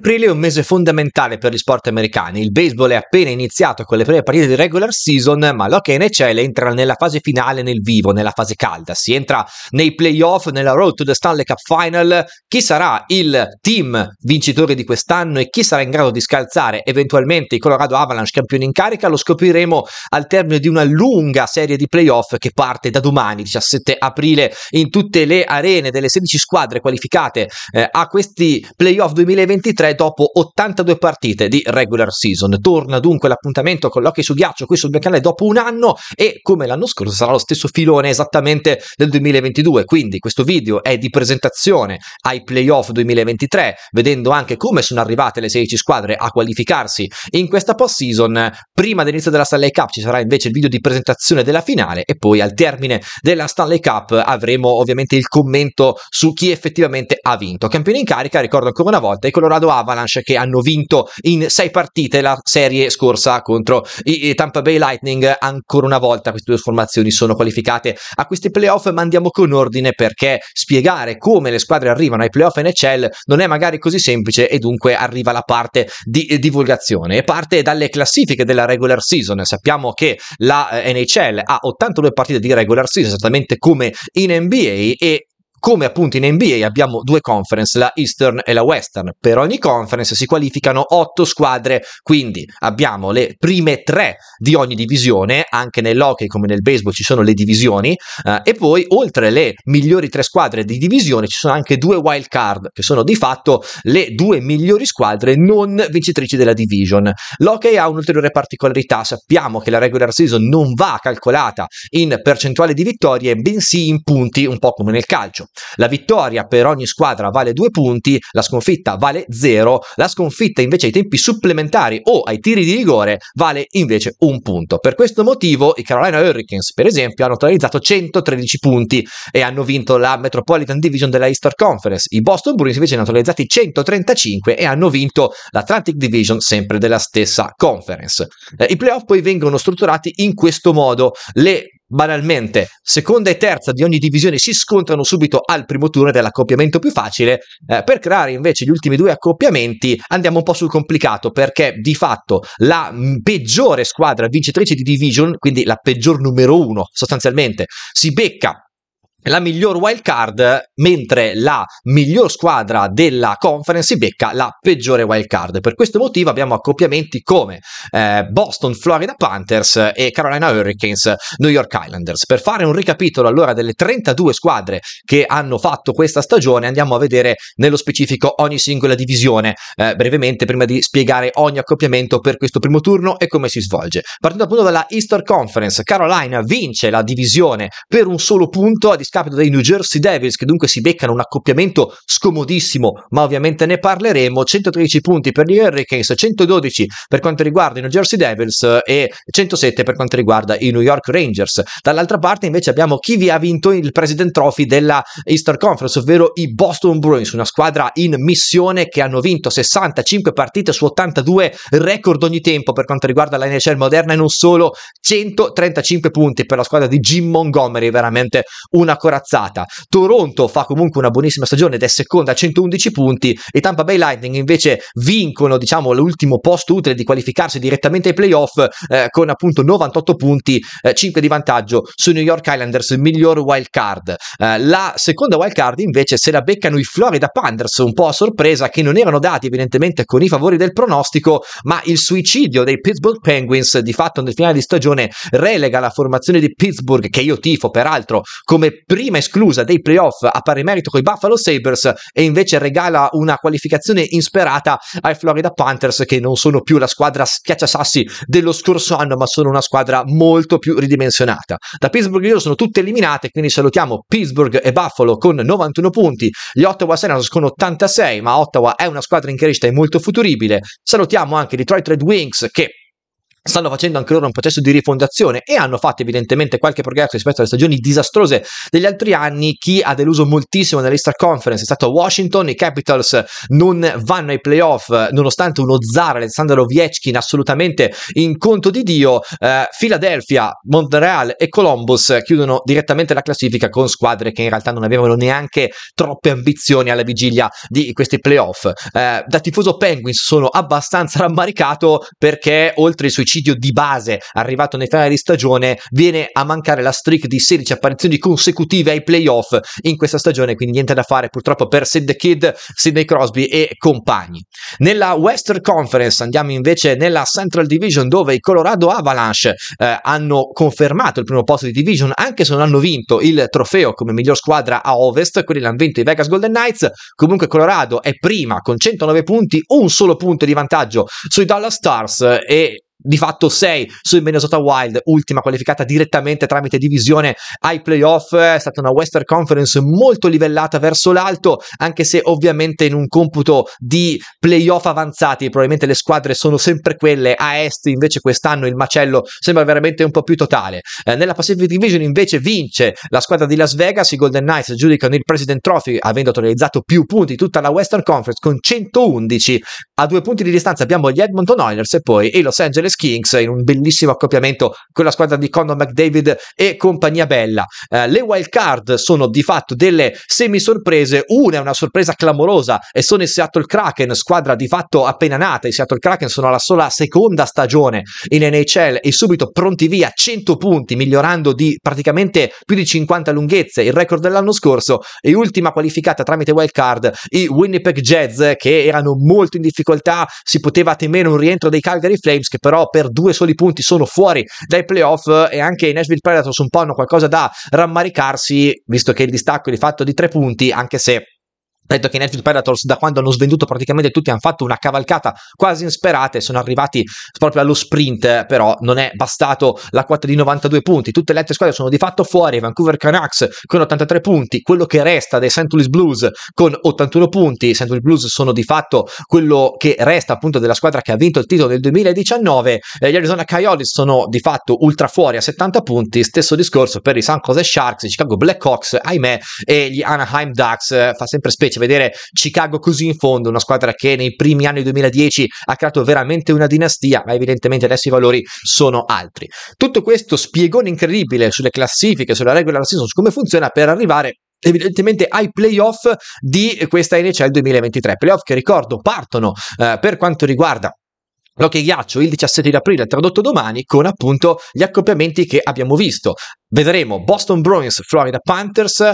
Aprile è un mese fondamentale per gli sport americani. Il baseball è appena iniziato con le prime partite di regular season, ma l'hockey NHL entra nella fase finale nel vivo, nella fase calda. Si entra nei playoff, nella road to the Stanley Cup Final. Chi sarà il team vincitore di quest'anno e chi sarà in grado di scalzare eventualmente i Colorado Avalanche campioni in carica lo scopriremo al termine di una lunga serie di playoff che parte da domani, 17 aprile, in tutte le arene delle 16 squadre qualificate eh, a questi playoff 2023 direi dopo 82 partite di regular season. Torna dunque l'appuntamento con l'occhio su ghiaccio qui sul mio canale dopo un anno e come l'anno scorso sarà lo stesso filone esattamente del 2022, quindi questo video è di presentazione ai playoff 2023, vedendo anche come sono arrivate le 16 squadre a qualificarsi in questa post-season. Prima dell'inizio della Stanley Cup ci sarà invece il video di presentazione della finale e poi al termine della Stanley Cup avremo ovviamente il commento su chi effettivamente ha vinto. Campione in carica, ricordo ancora una volta, i Colorado Avalanche che hanno vinto in sei partite la serie scorsa contro i Tampa Bay Lightning. Ancora una volta queste due formazioni sono qualificate a questi playoff, ma andiamo con ordine perché spiegare come le squadre arrivano ai playoff NHL non è magari così semplice e dunque arriva la parte di divulgazione e parte dalle classifiche della regular season. Sappiamo che la eh, NHL ha 82 partite di regular season, esattamente come in NBA e come appunto in NBA abbiamo due conference, la Eastern e la Western. Per ogni conference si qualificano otto squadre, quindi abbiamo le prime tre di ogni divisione, anche nell'hockey come nel baseball ci sono le divisioni, eh, e poi oltre le migliori tre squadre di divisione ci sono anche due wild card, che sono di fatto le due migliori squadre non vincitrici della division. L'hockey ha un'ulteriore particolarità, sappiamo che la regular season non va calcolata in percentuale di vittorie, bensì in punti, un po' come nel calcio. La vittoria per ogni squadra vale 2 punti, la sconfitta vale 0, la sconfitta invece ai tempi supplementari o ai tiri di rigore vale invece un punto. Per questo motivo i Carolina Hurricanes, per esempio, hanno totalizzato 113 punti e hanno vinto la Metropolitan Division della Easter Conference. I Boston Bruins invece ne hanno totalizzati 135 e hanno vinto l'Atlantic Division sempre della stessa conference. Eh, I playoff poi vengono strutturati in questo modo. Le banalmente, seconda e terza di ogni divisione si scontrano subito al primo turno dell'accoppiamento più facile. Eh, per creare invece gli ultimi due accoppiamenti andiamo un po' sul complicato perché di fatto la mm, peggiore squadra vincitrice di division, quindi la peggior numero uno sostanzialmente, si becca la miglior wild card, mentre la miglior squadra della conference si becca la peggiore wild card. Per questo motivo abbiamo accoppiamenti come eh, Boston Florida Panthers e Carolina Hurricanes New York Islanders. Per fare un ricapitolo allora delle 32 squadre che hanno fatto questa stagione, andiamo a vedere nello specifico ogni singola divisione eh, brevemente prima di spiegare ogni accoppiamento per questo primo turno e come si svolge. Partendo appunto dalla Easter Conference, Carolina vince la divisione per un solo punto a discapito discapito dei New Jersey Devils, che dunque si beccano un accoppiamento scomodissimo, ma ovviamente ne parleremo. 113 punti per gli Hurricanes, 112 per quanto riguarda i New Jersey Devils eh, e 107 per quanto riguarda i New York Rangers. Dall'altra parte invece abbiamo chi vi ha vinto il President Trophy della Easter Conference, ovvero i Boston Bruins, una squadra in missione che hanno vinto 65 partite su 82 record ogni tempo per quanto riguarda la NHL moderna e non solo, 135 punti per la squadra di Jim Montgomery, veramente una corazzata. Toronto fa comunque una buonissima stagione ed è seconda a 111 punti. I Tampa Bay Lightning invece vincono, diciamo, l'ultimo posto utile di qualificarsi direttamente ai playoff eh, con appunto 98 punti, eh, 5 di vantaggio su New York Islanders, miglior wild card. Eh, la seconda wild card invece se la beccano i Florida Panthers, un po' a sorpresa, che non erano dati evidentemente con i favori del pronostico, ma il suicidio dei Pittsburgh Penguins di fatto nel finale di stagione relega la formazione di Pittsburgh, che io tifo peraltro, come prima esclusa dei playoff a pari merito con i Buffalo Sabres e invece regala una qualificazione insperata ai Florida Panthers che non sono più la squadra schiacciasassi dello scorso anno ma sono una squadra molto più ridimensionata. Da Pittsburgh e io sono tutte eliminate quindi salutiamo Pittsburgh e Buffalo con 91 punti, gli Ottawa Senators con 86 ma Ottawa è una squadra in crescita e molto futuribile. Salutiamo anche Detroit Red Wings che stanno facendo anche loro un processo di rifondazione e hanno fatto evidentemente qualche progresso rispetto alle stagioni disastrose degli altri anni. Chi ha deluso moltissimo nell'Easter Conference è stato Washington, i Capitals non vanno ai playoff eh, nonostante uno zar Alessandro Viechkin assolutamente in conto di Dio. Eh, Philadelphia, Montreal e Columbus chiudono direttamente la classifica con squadre che in realtà non avevano neanche troppe ambizioni alla vigilia di questi playoff. Eh, da tifoso Penguins sono abbastanza rammaricato perché oltre i suicidi omicidio di base arrivato nei finali di stagione, viene a mancare la streak di 16 apparizioni consecutive ai playoff in questa stagione, quindi niente da fare purtroppo per Sid the Kid, Sidney Crosby e compagni. Nella Western Conference andiamo invece nella Central Division dove i Colorado Avalanche eh, hanno confermato il primo posto di division anche se non hanno vinto il trofeo come miglior squadra a Ovest, quelli l'hanno vinto i Vegas Golden Knights, comunque Colorado è prima con 109 punti, un solo punto di vantaggio sui Dallas Stars e di fatto 6 sui Minnesota Wild, ultima qualificata direttamente tramite divisione ai playoff, è stata una Western Conference molto livellata verso l'alto, anche se ovviamente in un computo di playoff avanzati probabilmente le squadre sono sempre quelle a est, invece quest'anno il macello sembra veramente un po' più totale. Eh, nella Pacific Division invece vince la squadra di Las Vegas, i Golden Knights giudicano il President Trophy avendo totalizzato più punti tutta la Western Conference con 111, a due punti di distanza abbiamo gli Edmonton Oilers e poi i Los Angeles Kings in un bellissimo accoppiamento con la squadra di Conor McDavid e compagnia bella. Eh, le wild card sono di fatto delle semi sorprese, una è una sorpresa clamorosa e sono i Seattle Kraken, squadra di fatto appena nata, i Seattle Kraken sono alla sola seconda stagione in NHL e subito pronti via 100 punti, migliorando di praticamente più di 50 lunghezze il record dell'anno scorso e ultima qualificata tramite wild card i Winnipeg Jazz che erano molto in difficoltà, si poteva temere un rientro dei Calgary Flames che però però per due soli punti sono fuori dai playoff eh, e anche i Nashville Predators un po' hanno qualcosa da rammaricarsi visto che il distacco è di fatto di tre punti anche se ha detto che i Netflix Predators da quando hanno svenduto praticamente tutti hanno fatto una cavalcata quasi insperata e sono arrivati proprio allo sprint, però non è bastato la quota di 92 punti. Tutte le altre squadre sono di fatto fuori, Vancouver Canucks con 83 punti, quello che resta dei St. Louis Blues con 81 punti, i St. Louis Blues sono di fatto quello che resta appunto della squadra che ha vinto il titolo nel 2019, eh, gli Arizona Coyotes sono di fatto ultra fuori a 70 punti, stesso discorso per i San Jose Sharks, i Chicago Blackhawks, ahimè, e gli Anaheim Ducks, eh, fa sempre specie 2010, vedere Chicago così in fondo, una squadra che nei primi anni 2010 ha creato veramente una dinastia, ma evidentemente adesso i valori sono altri. Tutto questo spiegone incredibile sulle classifiche, sulla regular season, su come funziona per arrivare evidentemente ai playoff di questa NHL 2023. Playoff che ricordo partono eh, per quanto riguarda L'Occhio Ghiaccio il 17 di aprile, tradotto domani, con appunto gli accoppiamenti che abbiamo visto. Vedremo Boston Bruins, Florida Panthers,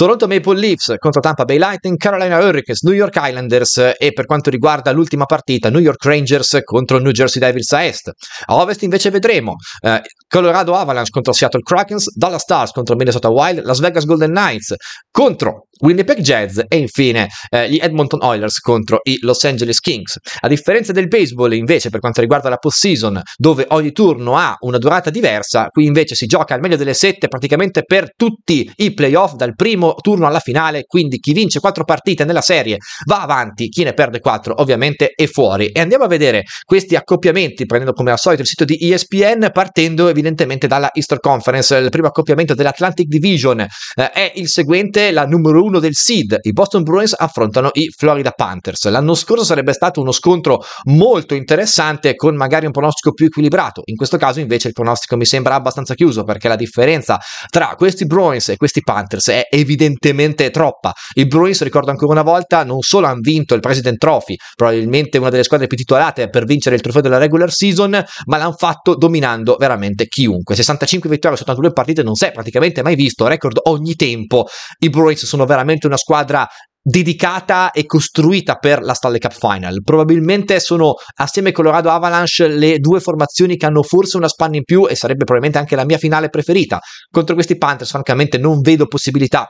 Toronto Maple Leafs contro Tampa Bay Lightning, Carolina Hurricanes, New York Islanders e per quanto riguarda l'ultima partita New York Rangers contro New Jersey Devils a Est. A Ovest invece vedremo eh, Colorado Avalanche contro Seattle Kraken, Dallas Stars contro Minnesota Wild, Las Vegas Golden Knights contro Winnipeg Jazz e infine eh, gli Edmonton Oilers contro i Los Angeles Kings. A differenza del baseball invece per quanto riguarda la postseason dove ogni turno ha una durata diversa, qui invece si gioca al meglio delle sette praticamente per tutti i playoff dal primo turno alla finale, quindi chi vince quattro partite nella serie va avanti, chi ne perde quattro ovviamente è fuori. E andiamo a vedere questi accoppiamenti prendendo come al solito il sito di ESPN partendo evidentemente dalla Easter Conference. Il primo accoppiamento dell'Atlantic Division eh, è il seguente, la numero 1 1 del seed, i Boston Bruins affrontano i Florida Panthers. L'anno scorso sarebbe stato uno scontro molto interessante con magari un pronostico più equilibrato. In questo caso invece il pronostico mi sembra abbastanza chiuso perché la differenza tra questi Bruins e questi Panthers è evidentemente troppa. I Bruins, ricordo ancora una volta, non solo hanno vinto il President Trophy, probabilmente una delle squadre più titolate per vincere il trofeo della regular season, ma l'hanno fatto dominando veramente chiunque. 65 vittorie, soltanto due partite, non si è praticamente mai visto, record ogni tempo. I Bruins sono veramente veramente una squadra dedicata e costruita per la Stanley Cup Final. Probabilmente sono assieme a Colorado Avalanche le due formazioni che hanno forse una spanna in più e sarebbe probabilmente anche la mia finale preferita. Contro questi Panthers francamente non vedo possibilità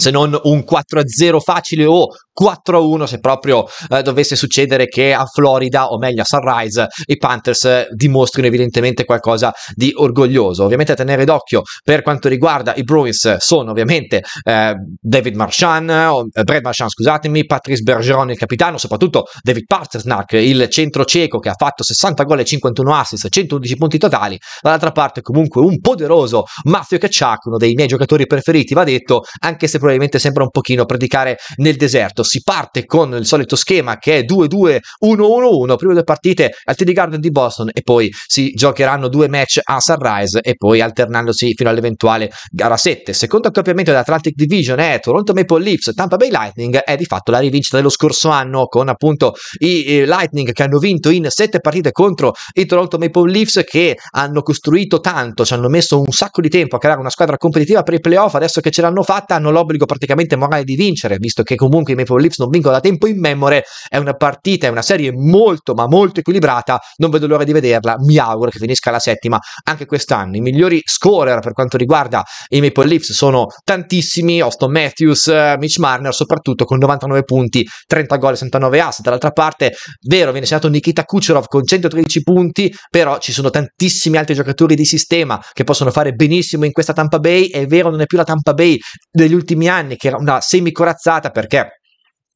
se non un 4-0 facile o 4-1 se proprio eh, dovesse succedere che a Florida, o meglio a Sunrise, i Panthers eh, dimostrino evidentemente qualcosa di orgoglioso. Ovviamente a tenere d'occhio per quanto riguarda i Bruins sono ovviamente eh, David Marchand, eh, Brad Marchand scusatemi, Patrice Bergeron il capitano, soprattutto David Pasternak, il centro cieco che ha fatto 60 gol e 51 assist, 111 punti totali, dall'altra parte comunque un poderoso Matteo Kachak, uno dei miei giocatori preferiti, va detto, anche se probabilmente sembra un pochino predicare nel deserto si parte con il solito schema che è 2-2-1-1-1, prima due partite al TD Garden di Boston e poi si giocheranno due match a Sunrise e poi alternandosi fino all'eventuale gara 7. Secondo accoppiamento dell'Atlantic Division è Toronto Maple Leafs, Tampa Bay Lightning è di fatto la rivincita dello scorso anno con appunto i Lightning che hanno vinto in 7 partite contro i Toronto Maple Leafs che hanno costruito tanto, ci hanno messo un sacco di tempo a creare una squadra competitiva per i playoff, adesso che ce l'hanno fatta hanno l'obbligo praticamente morale di vincere, visto che comunque i Maple con l'Ips non vinco da tempo in memore, è una partita, è una serie molto ma molto equilibrata, non vedo l'ora di vederla, mi auguro che finisca la settima anche quest'anno. I migliori scorer per quanto riguarda i Maple Leafs sono tantissimi, Austin Matthews, eh, Mitch Marner soprattutto con 99 punti, 30 gol e 69 assi. dall'altra parte vero viene segnato Nikita Kucherov con 113 punti, però ci sono tantissimi altri giocatori di sistema che possono fare benissimo in questa Tampa Bay, è vero non è più la Tampa Bay degli ultimi anni che era una semicorazzata perché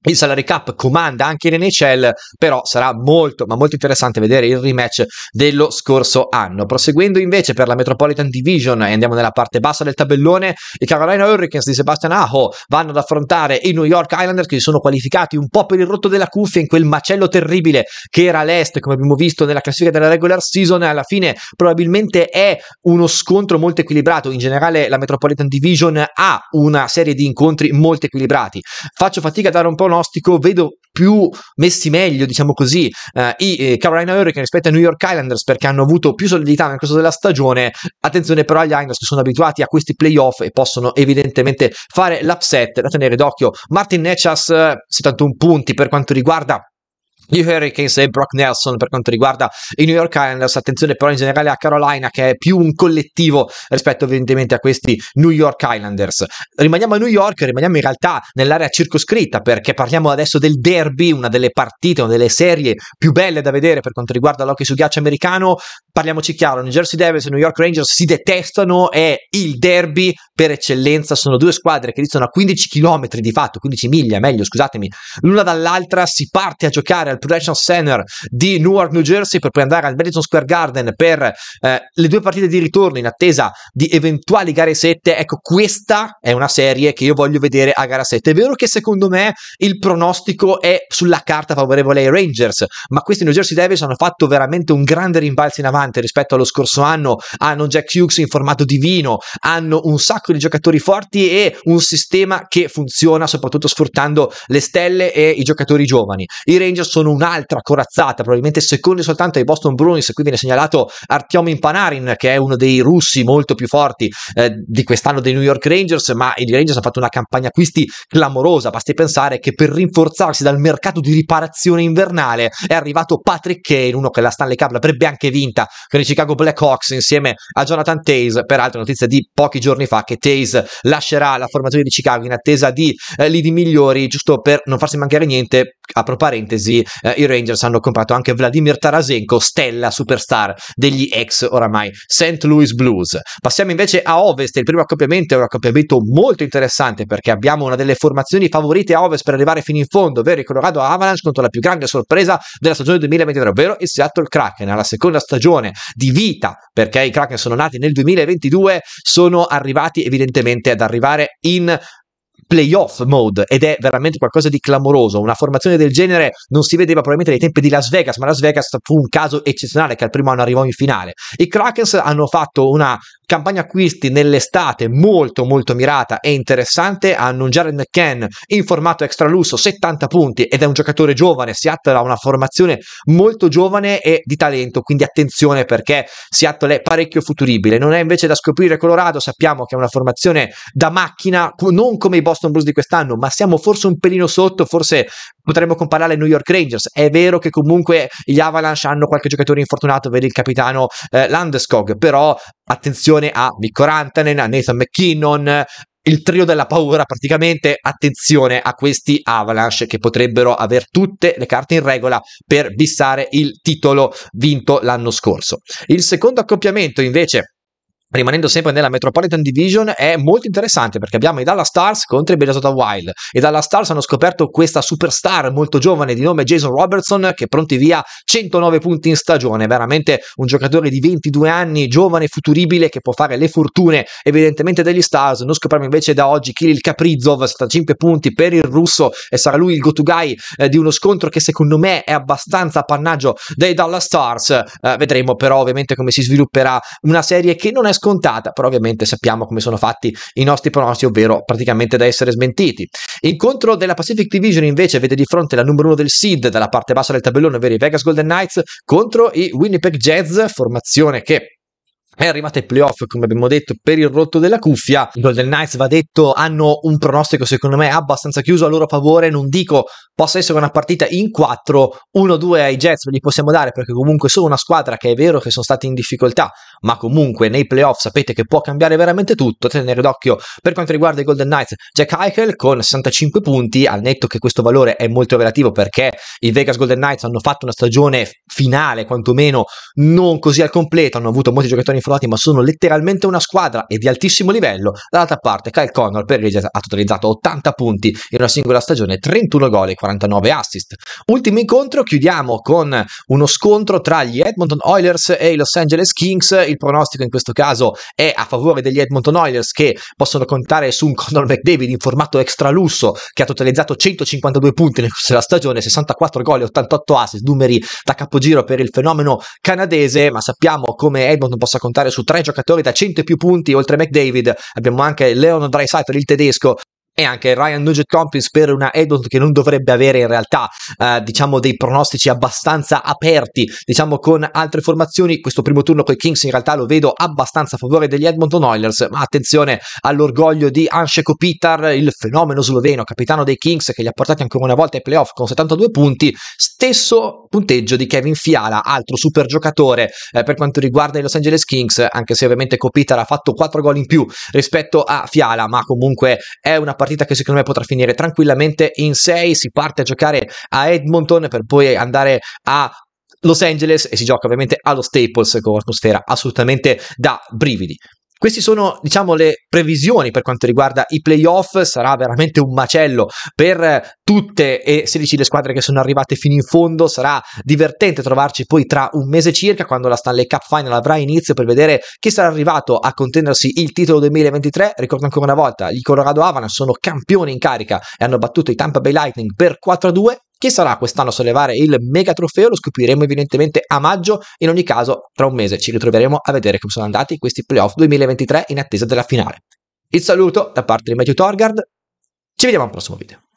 il salary cap comanda anche in NHL, però sarà molto, ma molto interessante vedere il rematch dello scorso anno. Proseguendo invece per la Metropolitan Division, e andiamo nella parte bassa del tabellone, i Carolina Hurricanes di Sebastian Aho vanno ad affrontare i New York Islanders che si sono qualificati un po' per il rotto della cuffia in quel macello terribile che era l'Est, come abbiamo visto nella classifica della regular season. Alla fine probabilmente è uno scontro molto equilibrato. In generale la Metropolitan Division ha una serie di incontri molto equilibrati. Faccio fatica a dare un po' pronostico vedo più messi meglio, diciamo così, eh, i eh, Carolina Hurricane rispetto ai New York Islanders perché hanno avuto più solidità nel corso della stagione. Attenzione però agli Islanders che sono abituati a questi playoff e possono evidentemente fare l'upset da tenere d'occhio. Martin Nechas 71 eh, punti per quanto riguarda gli Hurricanes e Brock Nelson per quanto riguarda i New York Islanders, attenzione però in generale a Carolina che è più un collettivo rispetto evidentemente a questi New York Islanders. Rimaniamo a New York, rimaniamo in realtà nell'area circoscritta perché parliamo adesso del derby, una delle partite, una delle serie più belle da vedere per quanto riguarda l'hockey su ghiaccio americano. Parliamoci chiaro, New Jersey Devils e New York Rangers si detestano, è il derby per eccellenza, sono due squadre che iniziano a 15 km di fatto, 15 miglia meglio scusatemi, l'una dall'altra, si parte a giocare al eh, Prudential Center di Newark, New Jersey, per poi andare al Madison Square Garden per eh, le due partite di ritorno in attesa di eventuali gare 7. Ecco, questa è una serie che io voglio vedere a gara 7. È vero che secondo me il pronostico è sulla carta favorevole ai Rangers, ma questi New Jersey Devils hanno fatto veramente un grande rimbalzo in avanti rispetto allo scorso anno. Hanno Jack Hughes in formato divino, hanno un sacco di giocatori forti e un sistema che funziona soprattutto sfruttando le stelle e i giocatori giovani. I Rangers sono sono un'altra corazzata, probabilmente secondi soltanto ai Boston Bruins, qui viene segnalato Artyom Panarin, che è uno dei russi molto più forti eh, di quest'anno dei New York Rangers, ma i Rangers hanno fatto una campagna acquisti clamorosa, basti pensare che per rinforzarsi dal mercato di riparazione invernale è arrivato Patrick Kane, uno che la Stanley Cup l'avrebbe anche vinta con i Chicago Blackhawks insieme a Jonathan Taze, peraltro notizia di pochi giorni fa che Taze lascerà la formazione di Chicago in attesa di eh, lidi migliori, giusto per non farsi mancare niente, apro parentesi, eh, i Rangers hanno comprato anche Vladimir Tarasenko, stella superstar degli ex oramai St. Louis Blues. Passiamo invece a Ovest, il primo accoppiamento è un accoppiamento molto interessante perché abbiamo una delle formazioni favorite a Ovest per arrivare fino in fondo, ovvero il Colorado Avalanche contro la più grande sorpresa della stagione 2023, ovvero il Seattle Kraken, alla seconda stagione di vita perché i Kraken sono nati nel 2022, sono arrivati evidentemente ad arrivare in playoff mode ed è veramente qualcosa di clamoroso. Una formazione del genere non si vedeva probabilmente nei tempi di Las Vegas, ma Las Vegas fu un caso eccezionale che al primo anno arrivò in finale. I Krakens hanno fatto una campagna acquisti nell'estate molto molto mirata e interessante, hanno un Jared McCann in formato extra lusso 70 punti ed è un giocatore giovane, Seattle ha una formazione molto giovane e di talento, quindi attenzione perché Seattle è parecchio futuribile, non è invece da scoprire Colorado, sappiamo che è una formazione da macchina, non come i Boston Blues di quest'anno, ma siamo forse un pelino sotto, forse potremmo comparare ai New York Rangers, è vero che comunque gli Avalanche hanno qualche giocatore infortunato, vedi il capitano eh, Landeskog, però Attenzione a Mikko Rantanen, a Nathan McKinnon, il trio della paura praticamente attenzione a questi Avalanche che potrebbero avere tutte le carte in regola per bissare il titolo vinto l'anno scorso il secondo accoppiamento invece rimanendo sempre nella Metropolitan Division, è molto interessante perché abbiamo i Dallas Stars contro i Minnesota Wild. I Dallas Stars hanno scoperto questa superstar molto giovane di nome Jason Robertson che pronti via 109 punti in stagione, veramente un giocatore di 22 anni, giovane, futuribile, che può fare le fortune evidentemente degli Stars. Non scopriamo invece da oggi Kirill Kaprizov, 75 punti per il russo e sarà lui il go-to-guy eh, di uno scontro che secondo me è abbastanza appannaggio dei Dallas Stars. Eh, vedremo però ovviamente come si svilupperà una serie che non è scontata, però ovviamente sappiamo come sono fatti i nostri pronostici, ovvero praticamente da essere smentiti. Incontro della Pacific Division invece vede di fronte la numero 1 del seed dalla parte bassa del tabellone, ovvero i Vegas Golden Knights contro i Winnipeg Jazz, formazione che è arrivato ai playoff, come abbiamo detto, per il rotto della cuffia. I Golden Knights, va detto, hanno un pronostico secondo me abbastanza chiuso a loro favore. Non dico possa essere una partita in 4, 1-2 ai Jets, ve li possiamo dare perché comunque sono una squadra che è vero che sono stati in difficoltà, ma comunque nei playoff sapete che può cambiare veramente tutto. Tenere d'occhio per quanto riguarda i Golden Knights, Jack Eichel con 65 punti, al netto che questo valore è molto relativo perché i Vegas Golden Knights hanno fatto una stagione finale, quantomeno non così al completo, hanno avuto molti giocatori in infortunati, ma sono letteralmente una squadra e di altissimo livello. Dall'altra parte, Kyle Connor per Ridges ha totalizzato 80 punti in una singola stagione, 31 gol e 49 assist. Ultimo incontro, chiudiamo con uno scontro tra gli Edmonton Oilers e i Los Angeles Kings. Il pronostico in questo caso è a favore degli Edmonton Oilers che possono contare su un Connor McDavid in formato extra lusso che ha totalizzato 152 punti nel corso della stagione, 64 gol e 88 assist, numeri da capogiro per il fenomeno canadese, ma sappiamo come Edmonton possa contare contare su tre giocatori da 100 e più punti oltre McDavid abbiamo anche Leon Dreisaitl il tedesco e anche Ryan Nugent Tompkins per una Edmonton che non dovrebbe avere in realtà eh, diciamo dei pronostici abbastanza aperti diciamo con altre formazioni questo primo turno con i Kings in realtà lo vedo abbastanza a favore degli Edmonton Oilers ma attenzione all'orgoglio di Anse Kopitar il fenomeno sloveno capitano dei Kings che li ha portati ancora una volta ai playoff con 72 punti stesso punteggio di Kevin Fiala altro super giocatore eh, per quanto riguarda i Los Angeles Kings anche se ovviamente Kopitar ha fatto 4 gol in più rispetto a Fiala ma comunque è una partita che secondo me potrà finire tranquillamente in 6, si parte a giocare a Edmonton per poi andare a Los Angeles e si gioca ovviamente allo Staples con un'atmosfera assolutamente da brividi. Queste sono, diciamo, le previsioni per quanto riguarda i playoff. Sarà veramente un macello per tutte e 16 le squadre che sono arrivate fino in fondo. Sarà divertente trovarci poi tra un mese circa, quando la Stanley Cup Final avrà inizio, per vedere chi sarà arrivato a contendersi il titolo 2023. Ricordo ancora una volta, i Colorado Havana sono campioni in carica e hanno battuto i Tampa Bay Lightning per 4-2. Chi sarà quest'anno a sollevare il mega trofeo lo scopriremo evidentemente a maggio. In ogni caso, tra un mese ci ritroveremo a vedere come sono andati questi playoff 2023 in attesa della finale. Il saluto da parte di Matthew Torgard. Ci vediamo al prossimo video.